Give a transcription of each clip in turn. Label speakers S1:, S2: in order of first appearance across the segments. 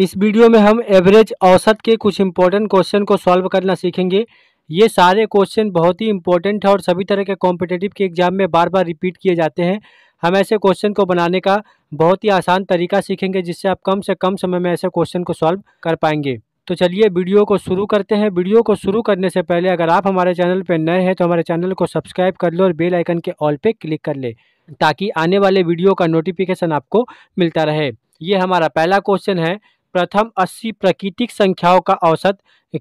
S1: इस वीडियो में हम एवरेज औसत के कुछ इंपॉर्टेंट क्वेश्चन को सॉल्व करना सीखेंगे ये सारे क्वेश्चन बहुत ही इंपॉर्टेंट है और सभी तरह के कॉम्पिटेटिव के एग्जाम में बार बार रिपीट किए जाते हैं हम ऐसे क्वेश्चन को बनाने का बहुत ही आसान तरीका सीखेंगे जिससे आप कम से कम समय में ऐसे क्वेश्चन को सॉल्व कर पाएंगे तो चलिए वीडियो को शुरू करते हैं वीडियो को शुरू करने से पहले अगर आप हमारे चैनल पर नए हैं तो हमारे चैनल को सब्सक्राइब कर लो और बेल आइकन के ऑल पे क्लिक कर ले ताकि आने वाले वीडियो का नोटिफिकेशन आपको मिलता रहे ये हमारा पहला क्वेश्चन है प्रथम अस्सी प्राकृतिक संख्याओं का औसत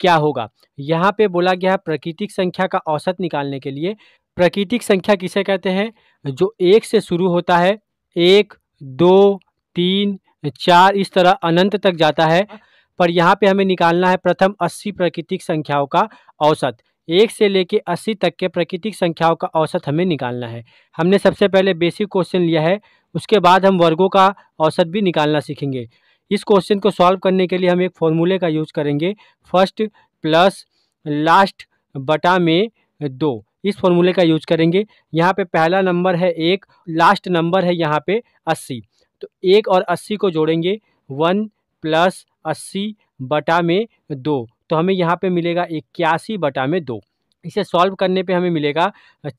S1: क्या होगा यहाँ पे बोला गया है प्राकृतिक संख्या का औसत निकालने के लिए प्राकृतिक संख्या किसे कहते हैं जो एक से शुरू होता है एक दो तीन चार इस तरह अनंत तक जाता है पर यहाँ पे हमें निकालना है प्रथम अस्सी प्राकृतिक संख्याओं का औसत एक से लेके अस्सी तक के प्राकृतिक संख्याओं का औसत हमें निकालना है हमने सबसे पहले बेसिक क्वेश्चन लिया है उसके बाद हम वर्गों का औसत भी निकालना सीखेंगे इस क्वेश्चन को सॉल्व करने के लिए हम एक फॉर्मूले का यूज करेंगे फर्स्ट प्लस लास्ट बटा में दो इस फॉर्मूले का यूज करेंगे यहाँ पे पहला नंबर है एक लास्ट नंबर है यहाँ पे अस्सी तो एक और अस्सी को जोड़ेंगे वन प्लस अस्सी बटा में दो तो हमें यहाँ पे मिलेगा इक्यासी बटा में दो इसे सॉल्व करने पे हमें मिलेगा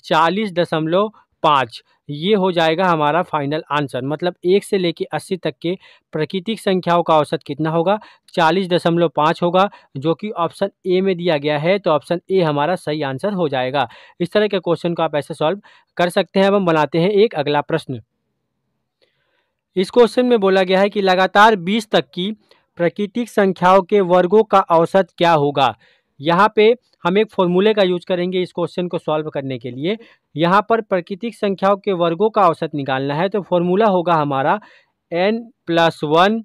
S1: चालीस दशमलव पाँच ये हो जाएगा हमारा फाइनल आंसर मतलब एक से लेकर अस्सी तक के प्राकृतिक संख्याओं का औसत कितना होगा चालीस दशमलव पाँच होगा जो कि ऑप्शन ए में दिया गया है तो ऑप्शन ए हमारा सही आंसर हो जाएगा इस तरह के क्वेश्चन को आप ऐसे सॉल्व कर सकते हैं अब हम बनाते हैं एक अगला प्रश्न इस क्वेश्चन में बोला गया है कि लगातार बीस तक की प्राकृतिक संख्याओं के वर्गों का औसत क्या होगा यहाँ पे हम एक फॉर्मूले का यूज करेंगे इस क्वेश्चन को सॉल्व करने के लिए यहाँ पर प्राकृतिक संख्याओं के वर्गों का औसत निकालना है तो फॉर्मूला होगा हमारा N plus one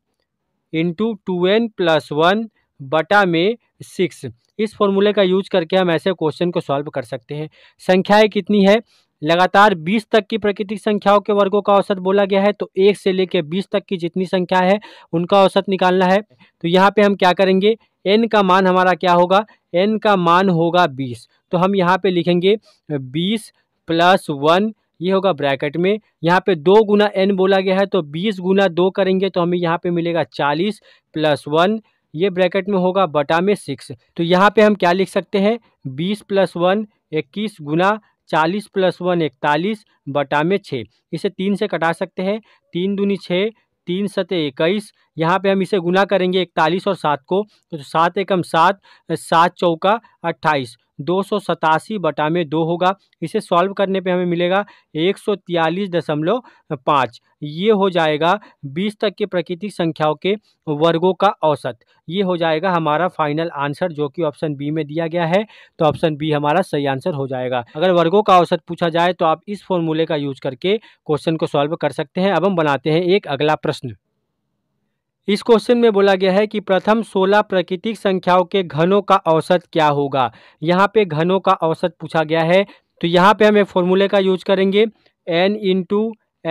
S1: into two N plus one बटा में सिक्स इस फॉर्मूले का यूज करके हम ऐसे क्वेश्चन को सॉल्व कर सकते हैं संख्याएं कितनी है लगातार 20 तक की प्राकृतिक संख्याओं के वर्गों का औसत बोला गया है तो एक से लेकर 20 तक की जितनी संख्या है उनका औसत निकालना है तो यहाँ पे हम क्या करेंगे एन का मान हमारा क्या होगा एन का मान होगा बीस तो हम यहाँ पे लिखेंगे बीस प्लस वन ये होगा ब्रैकेट में यहाँ पे दो गुना एन बोला गया है तो बीस गुना दो करेंगे तो हमें यहाँ पे मिलेगा चालीस प्लस वन ये ब्रैकेट में होगा बटा में सिक्स तो यहाँ पे हम क्या लिख सकते हैं बीस प्लस वन इक्कीस गुना चालीस प्लस वन इकतालीस बटा में छः इसे तीन से कटा सकते हैं तीन दूनी छः तीन सत इक्कीस यहाँ पे हम इसे गुना करेंगे इकतालीस और सात को तो सात एकम सात सात चौका अट्ठाईस दो सौ सतासी बटा में दो होगा इसे सॉल्व करने पे हमें मिलेगा एक सौ तियालीस दशमलव पाँच ये हो जाएगा बीस तक के प्राकृतिक संख्याओं के वर्गों का औसत ये हो जाएगा हमारा फाइनल आंसर जो कि ऑप्शन बी में दिया गया है तो ऑप्शन बी हमारा सही आंसर हो जाएगा अगर वर्गों का औसत पूछा जाए तो आप इस फॉर्मूले का यूज करके क्वेश्चन को सॉल्व कर सकते हैं अब हम बनाते हैं एक अगला प्रश्न इस क्वेश्चन में बोला गया है कि प्रथम 16 प्राकृतिक संख्याओं के घनों का औसत क्या होगा यहाँ पे घनों का औसत पूछा गया है तो यहाँ पे हमें फॉर्मूले का यूज करेंगे N into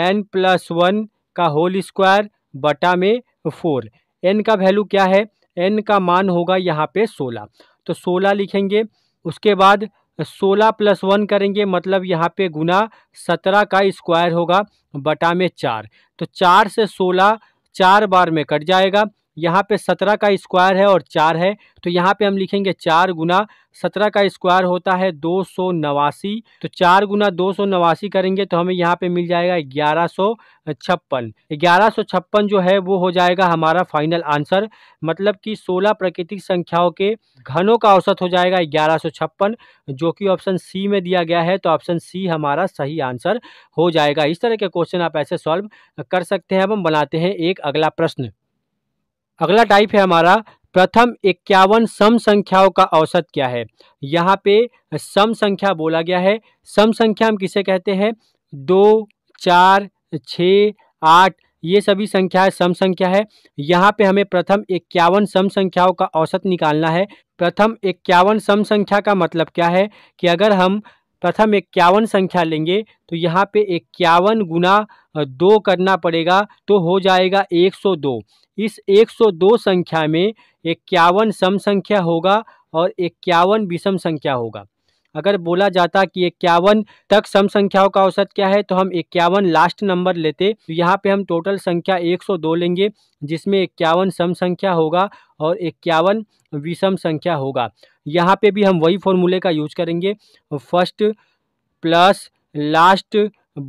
S1: N plus one का होल स्क्वायर बटा में फोर एन का वैल्यू क्या है एन का मान होगा यहाँ पे सोलह तो सोलह लिखेंगे उसके बाद सोलह प्लस वन करेंगे मतलब यहाँ पे गुना सत्रह का स्क्वायर होगा बटा में चार तो चार से सोलह चार बार में कट जाएगा यहाँ पे सत्रह का स्क्वायर है और चार है तो यहाँ पे हम लिखेंगे चार गुना सत्रह का स्क्वायर होता है दो सौ नवासी तो चार गुना दो सौ नवासी करेंगे तो हमें यहाँ पे मिल जाएगा ग्यारह सौ छप्पन ग्यारह सौ छप्पन जो है वो हो जाएगा हमारा फाइनल आंसर मतलब कि सोलह प्राकृतिक संख्याओं के घनों का औसत हो जाएगा ग्यारह सौ छप्पन जो कि ऑप्शन सी में दिया गया है तो ऑप्शन सी हमारा सही आंसर हो जाएगा इस तरह के क्वेश्चन आप ऐसे सॉल्व कर सकते हैं अब हम बनाते हैं एक अगला प्रश्न अगला टाइप है हमारा प्रथम इक्यावन सम संख्याओं का औसत क्या है यहाँ पे सम संख्या बोला गया है सम संख्या हम किसे कहते हैं दो चार छ आठ ये सभी संख्याएं सम संख्या है यहाँ पे हमें प्रथम इक्यावन सम संख्याओं का औसत निकालना है प्रथम इक्यावन सम संख्या का मतलब क्या है कि अगर हम प्रथम इक्यावन संख्या लेंगे तो यहाँ पे इक्यावन गुना दो करना पड़ेगा तो हो जाएगा 102 इस 102 संख्या में इक्यावन सम संख्या होगा और इक्यावन विषम संख्या होगा अगर बोला जाता कि इक्यावन तक सम संख्याओं का औसत क्या है तो हम इक्यावन लास्ट नंबर लेते तो यहाँ पे हम टोटल संख्या 102 लेंगे जिसमें इक्यावन सम संख्या होगा और इक्यावन विषम संख्या होगा यहाँ पे भी हम वही फॉर्मूले का यूज करेंगे फर्स्ट प्लस लास्ट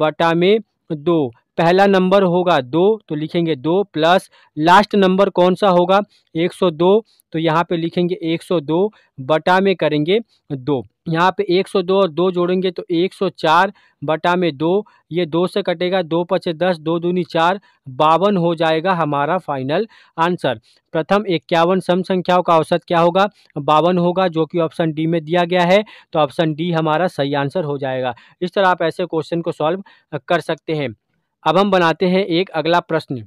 S1: बटा में दो पहला नंबर होगा दो तो लिखेंगे दो प्लस लास्ट नंबर कौन सा होगा एक सौ दो तो यहाँ पे लिखेंगे एक सौ दो बटा में करेंगे दो यहाँ पे एक सौ दो और दो जोड़ेंगे तो एक सौ चार बटा में दो ये दो से कटेगा दो पचे दस दो दूनी चार बावन हो जाएगा हमारा फाइनल आंसर प्रथम इक्यावन सम संख्याओं का औसत क्या होगा बावन होगा जो कि ऑप्शन डी में दिया गया है तो ऑप्शन डी हमारा सही आंसर हो जाएगा इस तरह आप ऐसे क्वेश्चन को सॉल्व कर सकते हैं अब हम बनाते हैं एक अगला प्रश्न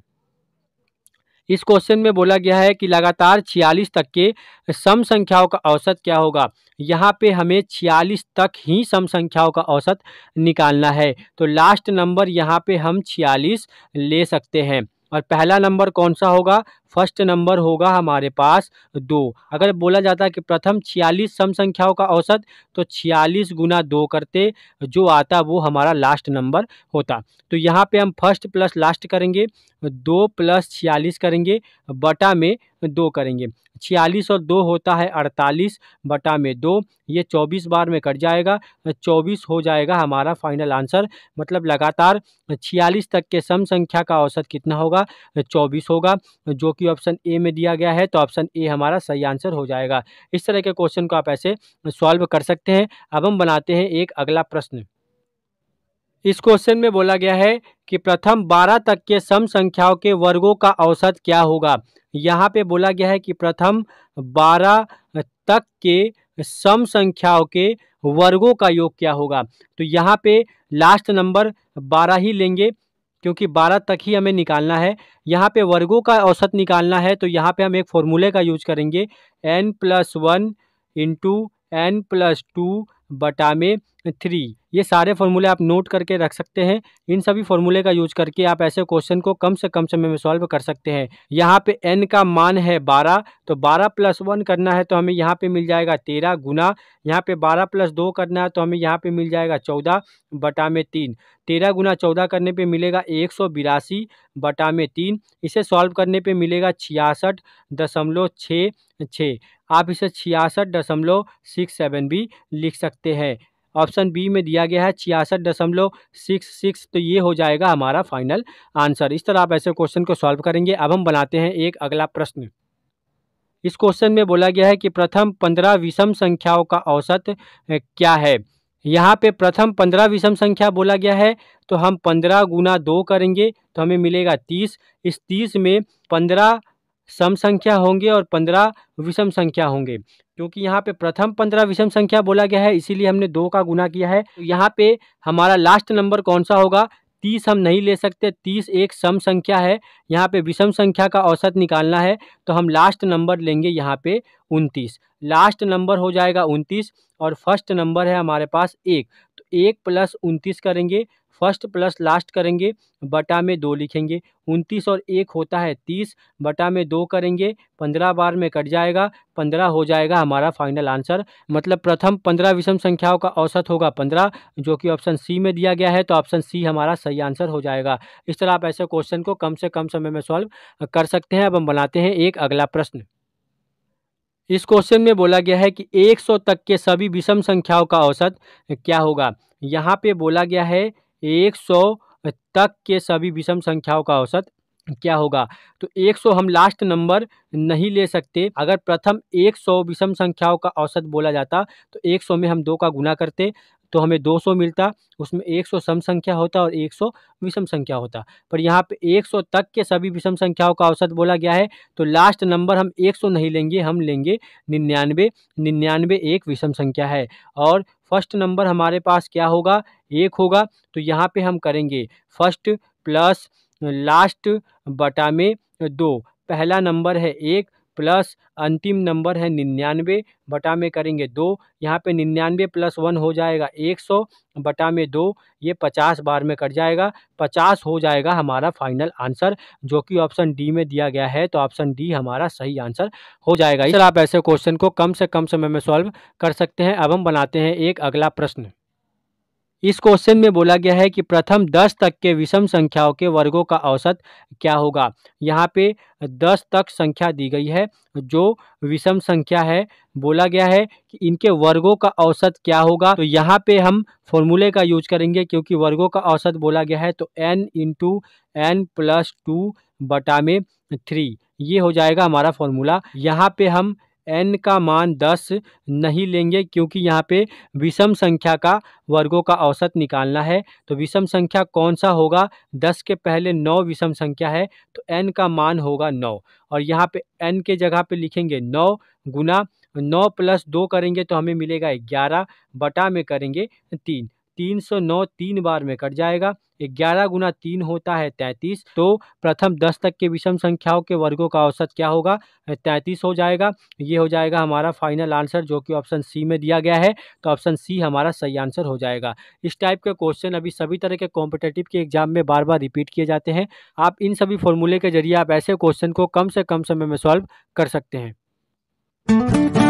S1: इस क्वेश्चन में बोला गया है कि लगातार 46 तक के सम संख्याओं का औसत क्या होगा यहाँ पे हमें 46 तक ही सम संख्याओं का औसत निकालना है तो लास्ट नंबर यहाँ पे हम 46 ले सकते हैं और पहला नंबर कौन सा होगा फर्स्ट नंबर होगा हमारे पास दो अगर बोला जाता है कि प्रथम छियालीस सम संख्याओं का औसत तो छियालीस गुना दो करते जो आता वो हमारा लास्ट नंबर होता तो यहाँ पे हम फर्स्ट प्लस लास्ट करेंगे दो प्लस छियालीस करेंगे बटा में दो करेंगे छियालीस और दो होता है अड़तालीस बटा में दो ये चौबीस बार में कट जाएगा चौबीस हो जाएगा हमारा फाइनल आंसर मतलब लगातार छियालीस तक के सम संख्या का औसत कितना होगा चौबीस होगा जो कि ऑप्शन ए में दिया गया है तो ऑप्शन ए हमारा सही आंसर हो जाएगा इस तरह के क्वेश्चन को आप ऐसे सॉल्व कर सकते हैं अब हम बनाते हैं एक अगला प्रश्न इस क्वेश्चन में बोला गया है कि प्रथम बारह तक के सम संख्याओं के वर्गों का औसत क्या होगा यहाँ पे बोला गया है कि प्रथम बारह तक के सम संख्याओं के वर्गों का योग क्या होगा तो यहाँ पे लास्ट नंबर बारह ही लेंगे क्योंकि 12 तक ही हमें निकालना है यहाँ पे वर्गों का औसत निकालना है तो यहाँ पे हम एक फॉर्मूले का यूज करेंगे N plus one into N plus two बटा में थ्री ये सारे फॉर्मूले आप नोट करके रख सकते हैं इन सभी फॉर्मूले का यूज करके आप ऐसे क्वेश्चन को कम से कम समय में सॉल्व कर सकते हैं यहाँ पे एन का मान है बारह तो बारह प्लस वन करना है तो हमें यहाँ पे मिल जाएगा तेरह गुना यहाँ पे बारह प्लस दो करना है तो हमें यहाँ पे मिल जाएगा चौदह बटा में तीन तेरह गुना चौदह करने पर मिलेगा एक सौ बिरासी बटा में तीन इसे सॉल्व करने पर मिलेगा छियासठ दशमलव छः छः आप इसे छियासठ दशमलव सिक्स सेवन भी लिख सकते हैं ऑप्शन बी में दिया गया है छियासठ दशमलव सिक्स सिक्स तो ये हो जाएगा हमारा फाइनल आंसर इस तरह आप ऐसे क्वेश्चन को सॉल्व करेंगे अब हम बनाते हैं एक अगला प्रश्न इस क्वेश्चन में बोला गया है कि प्रथम पंद्रह विषम संख्याओं का औसत क्या है यहाँ पे प्रथम पंद्रह विषम संख्या बोला गया है तो हम पंद्रह गुना दो करेंगे तो हमें मिलेगा तीस इस तीस में पंद्रह सम संख्या होंगे और पंद्रह विषम संख्या होंगे क्योंकि यहाँ पे प्रथम पंद्रह विषम संख्या बोला गया है इसीलिए हमने दो का गुना किया है तो यहाँ पे हमारा लास्ट नंबर कौन सा होगा तीस हम नहीं ले सकते तीस एक सम संख्या है यहाँ पे विषम संख्या का औसत निकालना है तो हम लास्ट नंबर लेंगे यहाँ पे उनतीस लास्ट नंबर हो जाएगा उनतीस और फर्स्ट नंबर है हमारे पास एक तो एक प्लस उनतीस करेंगे फर्स्ट प्लस लास्ट करेंगे बटा में दो लिखेंगे उनतीस और एक होता है तीस बटा में दो करेंगे पंद्रह बार में कट जाएगा पंद्रह हो जाएगा हमारा फाइनल आंसर मतलब प्रथम पंद्रह विषम संख्याओं का औसत होगा पंद्रह जो कि ऑप्शन सी में दिया गया है तो ऑप्शन सी हमारा सही आंसर हो जाएगा इस तरह आप ऐसे क्वेश्चन को कम से कम समय में सॉल्व कर सकते हैं अब हम बनाते हैं एक अगला प्रश्न इस क्वेश्चन में बोला गया है कि 100 तक के सभी विषम संख्याओं का औसत क्या होगा यहाँ पे बोला गया है एक सौ तक के सभी विषम संख्याओं का औसत क्या होगा तो 100 हम लास्ट नंबर नहीं ले सकते अगर प्रथम 100 विषम संख्याओं का औसत बोला जाता तो 100 में हम दो का गुना करते तो हमें 200 मिलता उसमें 100 सम संख्या होता और 100 विषम संख्या होता पर यहाँ पे 100 तक के सभी विषम संख्याओं का औसत बोला गया है तो लास्ट नंबर हम 100 नहीं लेंगे हम लेंगे निन्यानवे निन्यानवे एक विषम संख्या है और फर्स्ट नंबर हमारे पास क्या होगा एक होगा तो यहाँ पे हम करेंगे फर्स्ट प्लस लास्ट बटा में दो पहला नंबर है एक प्लस अंतिम नंबर है निन्यानवे बटा में करेंगे दो यहाँ पे निन्यानवे प्लस वन हो जाएगा एक सौ बटा में दो ये पचास बार में कट जाएगा पचास हो जाएगा हमारा फाइनल आंसर जो कि ऑप्शन डी में दिया गया है तो ऑप्शन डी हमारा सही आंसर हो जाएगा इस आप ऐसे क्वेश्चन को कम से कम समय में सॉल्व कर सकते हैं अब हम बनाते हैं एक अगला प्रश्न इस क्वेश्चन में बोला गया है कि प्रथम दस तक के विषम संख्याओं के वर्गों का औसत क्या होगा यहाँ पे दस तक संख्या दी गई है जो विषम संख्या है बोला गया है कि इनके वर्गों का औसत क्या होगा तो यहाँ पे हम फॉर्मूले का यूज करेंगे क्योंकि वर्गों का औसत बोला गया है तो N into N plus two बटा में थ्री ये हो जाएगा हमारा फॉर्मूला यहाँ पे हम एन का मान दस नहीं लेंगे क्योंकि यहाँ पे विषम संख्या का वर्गों का औसत निकालना है तो विषम संख्या कौन सा होगा दस के पहले नौ विषम संख्या है तो एन का मान होगा नौ और यहाँ पे एन के जगह पे लिखेंगे नौ गुना नौ प्लस दो करेंगे तो हमें मिलेगा ग्यारह बटा में करेंगे तीन तीन सौ नौ तीन बार में कट जाएगा ग्यारह गुना तीन होता है तैंतीस तो प्रथम दस तक के विषम संख्याओं के वर्गों का औसत क्या होगा तैंतीस हो जाएगा ये हो जाएगा हमारा फाइनल आंसर जो कि ऑप्शन सी में दिया गया है तो ऑप्शन सी हमारा सही आंसर हो जाएगा इस टाइप के क्वेश्चन अभी सभी तरह के कॉम्पिटेटिव के एग्जाम में बार बार रिपीट किए जाते हैं आप इन सभी फॉर्मूले के जरिए आप ऐसे क्वेश्चन को कम से कम समय में सॉल्व कर सकते हैं